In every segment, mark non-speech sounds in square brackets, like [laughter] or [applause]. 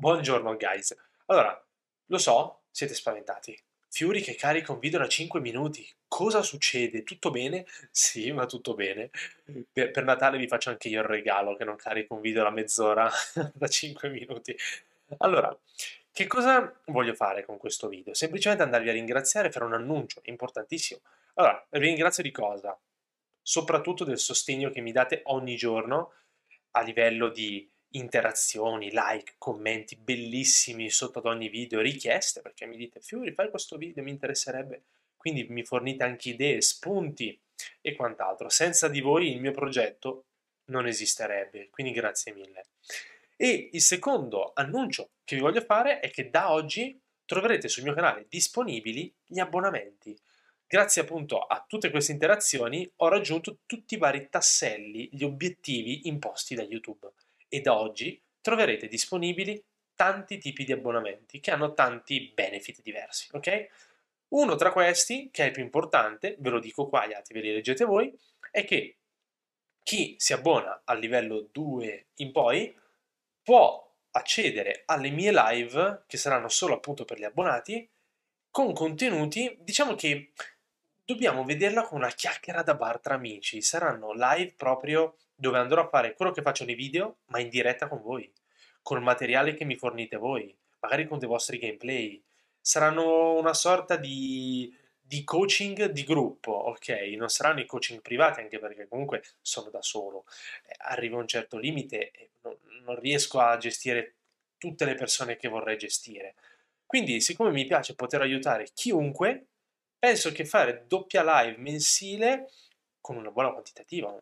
Buongiorno guys. Allora, lo so, siete spaventati. Fiori che carica un video da 5 minuti. Cosa succede? Tutto bene? Sì, ma tutto bene. Per, per Natale vi faccio anche io il regalo che non carico un video [laughs] da mezz'ora, da 5 minuti. Allora, che cosa voglio fare con questo video? Semplicemente andarvi a ringraziare per un annuncio importantissimo. Allora, vi ringrazio di cosa? Soprattutto del sostegno che mi date ogni giorno a livello di interazioni, like, commenti bellissimi sotto ad ogni video, richieste, perché mi dite Fiori fai questo video, mi interesserebbe, quindi mi fornite anche idee, spunti e quant'altro. Senza di voi il mio progetto non esisterebbe, quindi grazie mille. E il secondo annuncio che vi voglio fare è che da oggi troverete sul mio canale disponibili gli abbonamenti. Grazie appunto a tutte queste interazioni ho raggiunto tutti i vari tasselli, gli obiettivi imposti da YouTube e da oggi troverete disponibili tanti tipi di abbonamenti che hanno tanti benefit diversi, ok? Uno tra questi, che è il più importante, ve lo dico qua, gli altri ve li leggete voi, è che chi si abbona al livello 2 in poi può accedere alle mie live, che saranno solo appunto per gli abbonati, con contenuti, diciamo che dobbiamo vederla con una chiacchiera da bar tra amici, saranno live proprio dove andrò a fare quello che faccio nei video, ma in diretta con voi, col materiale che mi fornite voi, magari con dei vostri gameplay. Saranno una sorta di, di coaching di gruppo, ok? Non saranno i coaching privati, anche perché comunque sono da solo. Eh, Arrivo a un certo limite e non, non riesco a gestire tutte le persone che vorrei gestire. Quindi, siccome mi piace poter aiutare chiunque, penso che fare doppia live mensile con una buona quantitativa,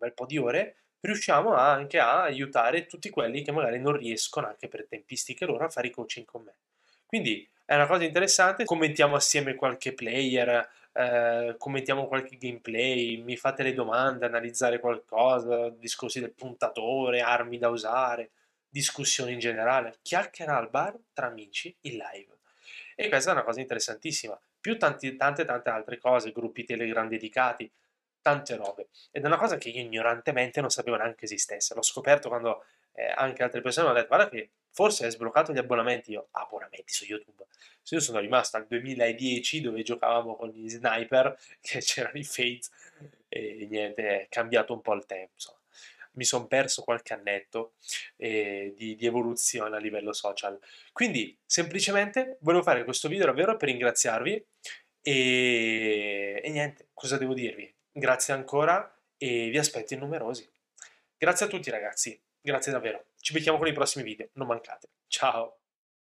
bel po' di ore, riusciamo anche a aiutare tutti quelli che magari non riescono, anche per tempistiche loro, a fare i coaching con me. Quindi è una cosa interessante, commentiamo assieme qualche player, eh, commentiamo qualche gameplay, mi fate le domande, analizzare qualcosa, discorsi del puntatore, armi da usare, discussioni in generale, chiacchiera al bar tra amici in live. E questa è una cosa interessantissima, più tanti, tante tante altre cose, gruppi Telegram dedicati, tante robe. Ed è una cosa che io ignorantemente non sapevo neanche esistesse. L'ho scoperto quando eh, anche altre persone mi hanno detto, guarda che forse hai sbloccato gli abbonamenti. Io, abbonamenti su YouTube. Se io sono rimasto al 2010 dove giocavamo con gli sniper, [laughs] che c'erano i fates, e niente, è cambiato un po' il tempo. Insomma. Mi sono perso qualche annetto eh, di, di evoluzione a livello social. Quindi, semplicemente, volevo fare questo video davvero per ringraziarvi e, e, niente, cosa devo dirvi? Grazie ancora e vi aspetto in numerosi. Grazie a tutti ragazzi, grazie davvero. Ci vediamo con i prossimi video, non mancate. Ciao!